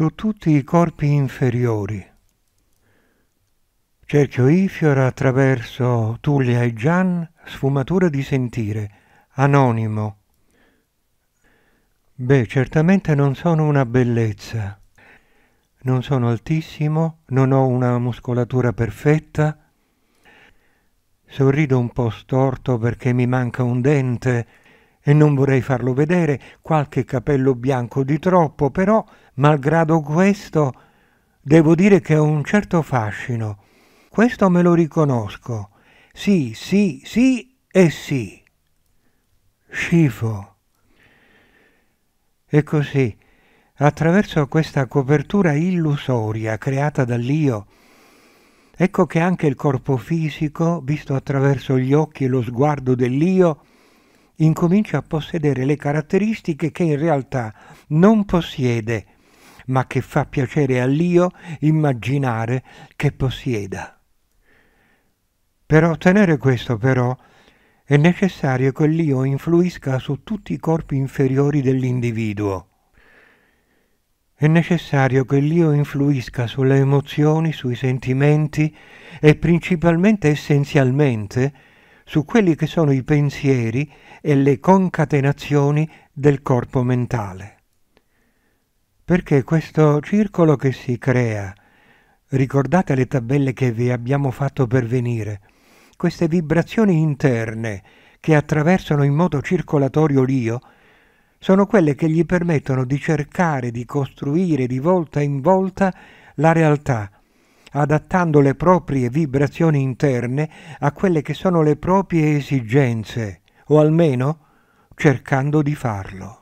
su tutti i corpi inferiori. Cerchio Ifiora attraverso Tullia e Gian, sfumatura di sentire, anonimo. Beh, certamente non sono una bellezza. Non sono altissimo, non ho una muscolatura perfetta. Sorrido un po' storto perché mi manca un dente e non vorrei farlo vedere, qualche capello bianco di troppo, però, malgrado questo, devo dire che ho un certo fascino. Questo me lo riconosco. Sì, sì, sì e sì. Scifo. E così, attraverso questa copertura illusoria creata dall'io, ecco che anche il corpo fisico, visto attraverso gli occhi e lo sguardo dell'io, incomincia a possedere le caratteristiche che in realtà non possiede, ma che fa piacere all'io immaginare che possieda. Per ottenere questo però è necessario che l'io influisca su tutti i corpi inferiori dell'individuo. È necessario che l'io influisca sulle emozioni, sui sentimenti e principalmente essenzialmente su quelli che sono i pensieri e le concatenazioni del corpo mentale. Perché questo circolo che si crea, ricordate le tabelle che vi abbiamo fatto pervenire, queste vibrazioni interne che attraversano in modo circolatorio l'io, sono quelle che gli permettono di cercare di costruire di volta in volta la realtà, adattando le proprie vibrazioni interne a quelle che sono le proprie esigenze, o almeno cercando di farlo.